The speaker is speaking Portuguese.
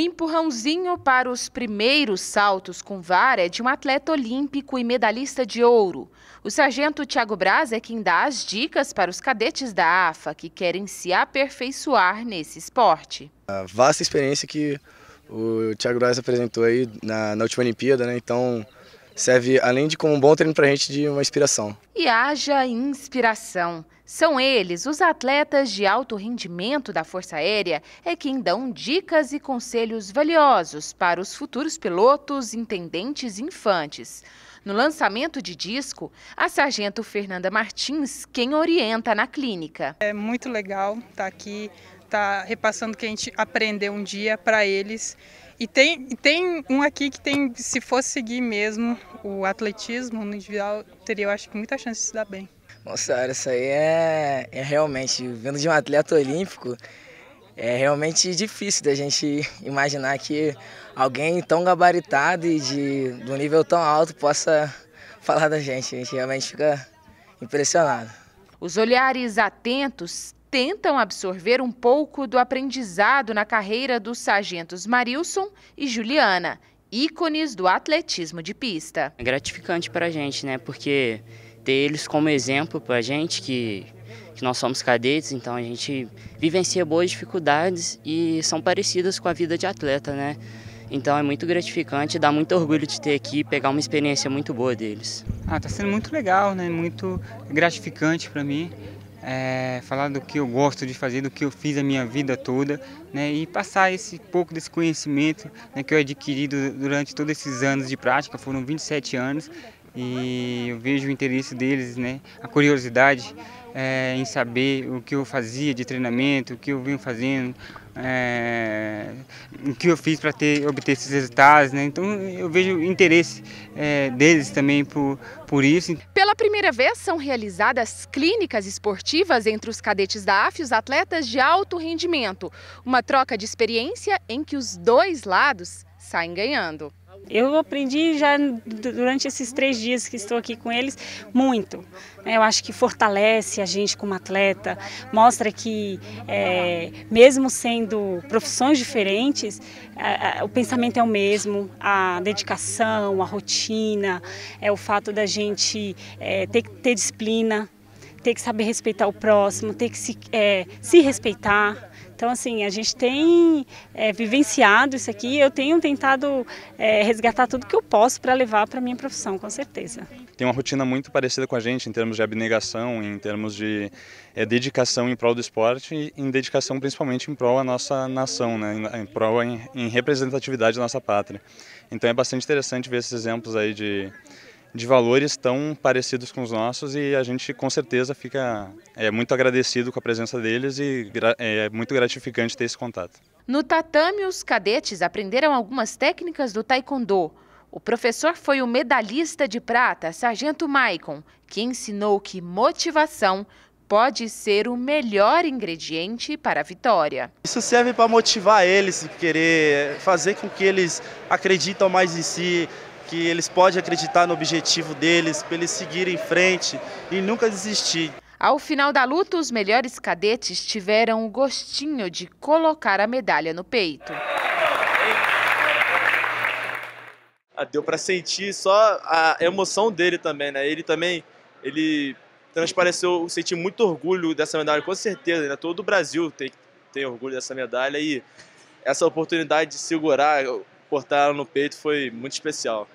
empurrãozinho para os primeiros saltos com vara é de um atleta olímpico e medalhista de ouro. O sargento Tiago Braz é quem dá as dicas para os cadetes da AFA que querem se aperfeiçoar nesse esporte. A vasta experiência que o Tiago Braz apresentou aí na, na última Olimpíada, né? Então, serve, além de como um bom treino para a gente, de uma inspiração. E haja inspiração. São eles, os atletas de alto rendimento da Força Aérea, é quem dão dicas e conselhos valiosos para os futuros pilotos, intendentes e infantes. No lançamento de disco, a sargento Fernanda Martins, quem orienta na clínica. É muito legal estar tá aqui está repassando o que a gente aprendeu um dia para eles. E tem, tem um aqui que tem, se fosse seguir mesmo o atletismo no individual, teria, eu acho, muita chance de se dar bem. Nossa, isso aí é, é realmente, vindo de um atleta olímpico, é realmente difícil da gente imaginar que alguém tão gabaritado e de, de um nível tão alto possa falar da gente. A gente realmente fica impressionado. Os olhares atentos tentam absorver um pouco do aprendizado na carreira dos sargentos Marilson e Juliana, ícones do atletismo de pista. É gratificante para a gente, né? Porque ter eles como exemplo para a gente, que, que nós somos cadetes, então a gente vivencia boas dificuldades e são parecidas com a vida de atleta, né? Então é muito gratificante, dá muito orgulho de ter aqui e pegar uma experiência muito boa deles. Ah, tá sendo muito legal, né? Muito gratificante para mim é, falar do que eu gosto de fazer, do que eu fiz a minha vida toda, né, e passar esse pouco desse conhecimento né, que eu adquiri durante todos esses anos de prática, foram 27 anos, e eu vejo o interesse deles, né, a curiosidade é, em saber o que eu fazia de treinamento, o que eu venho fazendo, é, o que eu fiz para ter obter esses resultados, né? Então eu vejo interesse é, deles também por, por isso primeira vez, são realizadas clínicas esportivas entre os cadetes da AF e os atletas de alto rendimento. Uma troca de experiência em que os dois lados saem ganhando. Eu aprendi já durante esses três dias que estou aqui com eles muito. Né. Eu acho que fortalece a gente como atleta, mostra que é, mesmo sendo profissões diferentes, é, o pensamento é o mesmo, a dedicação, a rotina, é o fato da gente é, ter, ter disciplina, ter que saber respeitar o próximo, ter que se, é, se respeitar. Então, assim, a gente tem é, vivenciado isso aqui. Eu tenho tentado é, resgatar tudo que eu posso para levar para minha profissão, com certeza. Tem uma rotina muito parecida com a gente em termos de abnegação, em termos de é, dedicação em prol do esporte e em dedicação principalmente em prol da nossa nação, né? em, prol em, em representatividade da nossa pátria. Então é bastante interessante ver esses exemplos aí de de valores tão parecidos com os nossos e a gente com certeza fica é, muito agradecido com a presença deles e é muito gratificante ter esse contato. No tatame, os cadetes aprenderam algumas técnicas do taekwondo. O professor foi o medalhista de prata, Sargento Maicon, que ensinou que motivação pode ser o melhor ingrediente para a vitória. Isso serve para motivar eles, querer fazer com que eles acreditam mais em si, que eles podem acreditar no objetivo deles, para eles seguirem em frente e nunca desistir. Ao final da luta, os melhores cadetes tiveram o gostinho de colocar a medalha no peito. Ah, deu para sentir só a emoção dele também, né? Ele também, ele transpareceu, sentiu muito orgulho dessa medalha, com certeza, né? Todo o Brasil tem, tem orgulho dessa medalha e essa oportunidade de segurar, portar ela no peito foi muito especial.